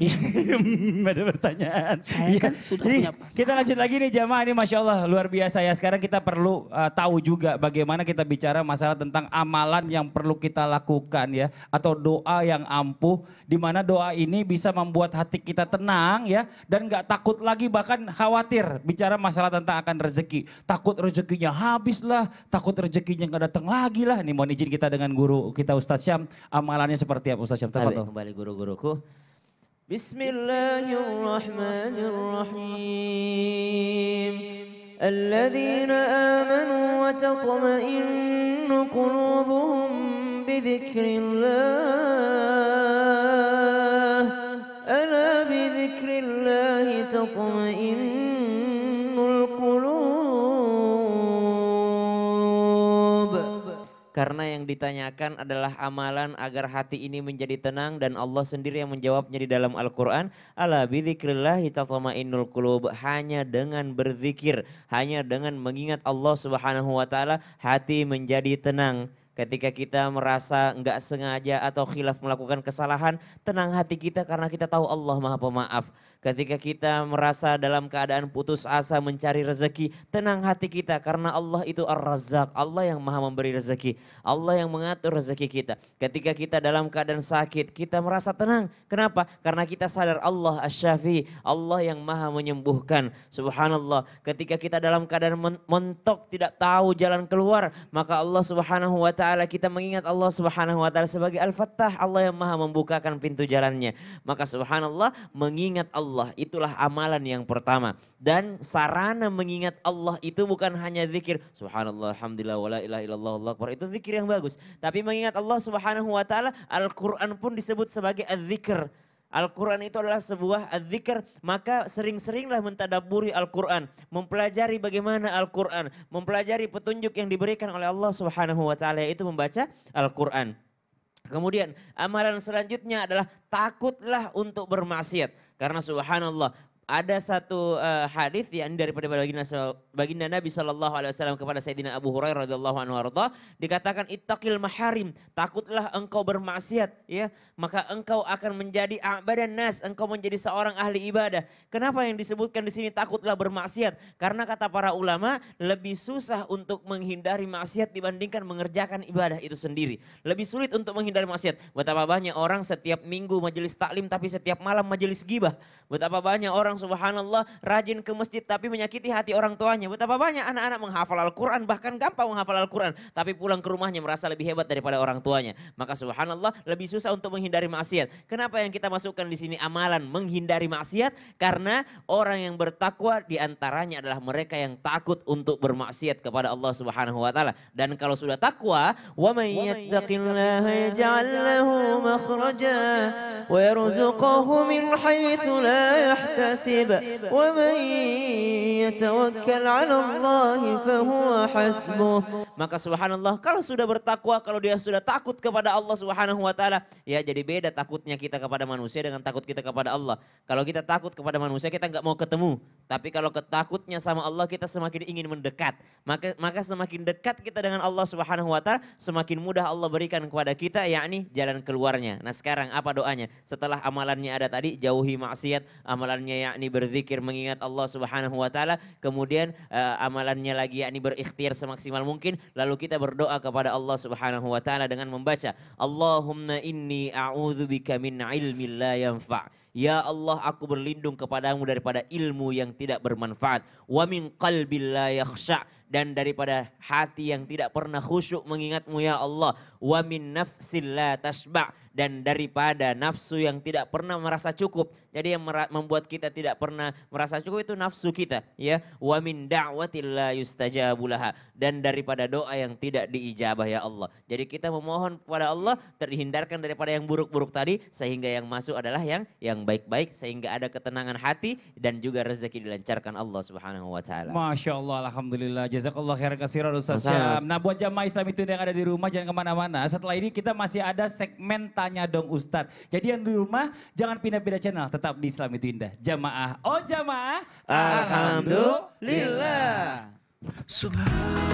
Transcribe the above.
Iya, ada pertanyaan. Saya iya. kan ya. sudah Jadi, punya pasangan. Kita lanjut lagi nih jamaah ini Masya Allah luar biasa ya. Sekarang kita perlu uh, tahu juga bagaimana kita bicara masalah tentang amalan yang perlu kita lakukan ya. Atau doa yang ampuh. Dimana doa ini bisa membuat hati kita tenang ya. Dan nggak takut lagi bahkan khawatir bicara masalah tentang akan rezeki. Takut rezekinya habis lah. Takut rezekinya nggak datang lagi lah. Nih mohon izin kita dengan guru kita Ustaz Syam. Amalannya seperti apa Ustaz Syam? Kembali guru-guruku. بسم الله الرحمن الرحيم الذين آمنوا وتطمئن قلوبهم بذكر الله ألا بذكر الله تطمئن karena yang ditanyakan adalah amalan agar hati ini menjadi tenang dan Allah sendiri yang menjawabnya di dalam Al-Qur'an ala tatma'innul qulub hanya dengan berzikir hanya dengan mengingat Allah Subhanahu wa taala hati menjadi tenang Ketika kita merasa nggak sengaja atau khilaf melakukan kesalahan, tenang hati kita karena kita tahu Allah Maha Pemaaf. Ketika kita merasa dalam keadaan putus asa mencari rezeki, tenang hati kita karena Allah itu Ar-Razzaq, Allah yang Maha memberi rezeki, Allah yang mengatur rezeki kita. Ketika kita dalam keadaan sakit, kita merasa tenang. Kenapa? Karena kita sadar Allah Asy-Syafi, Allah yang Maha menyembuhkan. Subhanallah, ketika kita dalam keadaan mentok tidak tahu jalan keluar, maka Allah Subhanahu wa taala taala kita mengingat Allah Subhanahu wa taala sebagai Al-Fattah, Allah yang Maha membukakan pintu jalannya. Maka subhanallah mengingat Allah itulah amalan yang pertama dan sarana mengingat Allah itu bukan hanya zikir subhanallah alhamdulillah wala ilaha illallah Allah akbar itu zikir yang bagus, tapi mengingat Allah Subhanahu wa taala Al-Qur'an pun disebut sebagai az-zikr. Al-Quran itu adalah sebuah adzikr, maka sering-seringlah mentadaburi Al-Quran, mempelajari bagaimana Al-Quran, mempelajari petunjuk yang diberikan oleh Allah Subhanahu wa taala yaitu membaca Al-Quran. Kemudian amalan selanjutnya adalah takutlah untuk bermaksiat. Karena subhanallah ada satu uh, hadis yang daripada baginda, baginda Nabi Shallallahu Alaihi Wasallam kepada Sayyidina Abu Hurairah radhiallahu anhu arda, dikatakan ittaqil maharim takutlah engkau bermaksiat ya maka engkau akan menjadi abadan nas engkau menjadi seorang ahli ibadah kenapa yang disebutkan di sini takutlah bermaksiat karena kata para ulama lebih susah untuk menghindari maksiat dibandingkan mengerjakan ibadah itu sendiri lebih sulit untuk menghindari maksiat betapa banyak orang setiap minggu majelis taklim tapi setiap malam majelis gibah betapa banyak orang subhanallah rajin ke masjid tapi menyakiti hati orang tuanya. Betapa banyak anak-anak menghafal Al-Quran bahkan gampang menghafal Al-Quran. Tapi pulang ke rumahnya merasa lebih hebat daripada orang tuanya. Maka subhanallah lebih susah untuk menghindari maksiat. Kenapa yang kita masukkan di sini amalan menghindari maksiat? Karena orang yang bertakwa diantaranya adalah mereka yang takut untuk bermaksiat kepada Allah subhanahu wa ta'ala. Dan kalau sudah takwa, وَمَنْ يَتَّقِ اللَّهَ يَجْعَلْ لَهُ مَخْرَجًا وَيَرْزُقَهُ مِنْ يحتسب ومن يتوكل على Allah فهو حسبه maka subhanallah kalau sudah bertakwa kalau dia sudah takut kepada Allah subhanahu wa taala ya jadi beda takutnya kita kepada manusia dengan takut kita kepada Allah kalau kita takut kepada manusia kita nggak mau ketemu tapi kalau ketakutnya sama Allah kita semakin ingin mendekat maka maka semakin dekat kita dengan Allah subhanahu wa taala semakin mudah Allah berikan kepada kita yakni jalan keluarnya nah sekarang apa doanya setelah amalannya ada tadi jauhi maksiat amalannya ya yakni berzikir mengingat Allah Subhanahu wa taala, kemudian uh, amalannya lagi yakni berikhtiar semaksimal mungkin, lalu kita berdoa kepada Allah Subhanahu wa taala dengan membaca Allahumma inni a'udzubika min ilmin la yanfa'. Ya Allah aku berlindung kepadamu daripada ilmu yang tidak bermanfaat. Wa min qalbil la yakhsha dan daripada hati yang tidak pernah khusyuk mengingatmu ya Allah. Wa min nafsil la tasba' dan daripada nafsu yang tidak pernah merasa cukup. Jadi yang membuat kita tidak pernah merasa cukup itu nafsu kita ya. Wa min da'watillah yustajabulaha dan daripada doa yang tidak diijabah ya Allah. Jadi kita memohon kepada Allah terhindarkan daripada yang buruk-buruk tadi sehingga yang masuk adalah yang yang baik-baik sehingga ada ketenangan hati dan juga rezeki dilancarkan Allah Subhanahu wa taala. Masyaallah alhamdulillah jazakallah khairan katsiran Ustaz Nah buat jamaah Islam itu yang ada di rumah jangan kemana mana Setelah ini kita masih ada segmen tanya dong Ustadz. Jadi yang di rumah jangan pindah-pindah channel, tetap di Islam itu indah. Jamaah, oh jamaah. Alhamdulillah. Alhamdulillah. Subhanallah.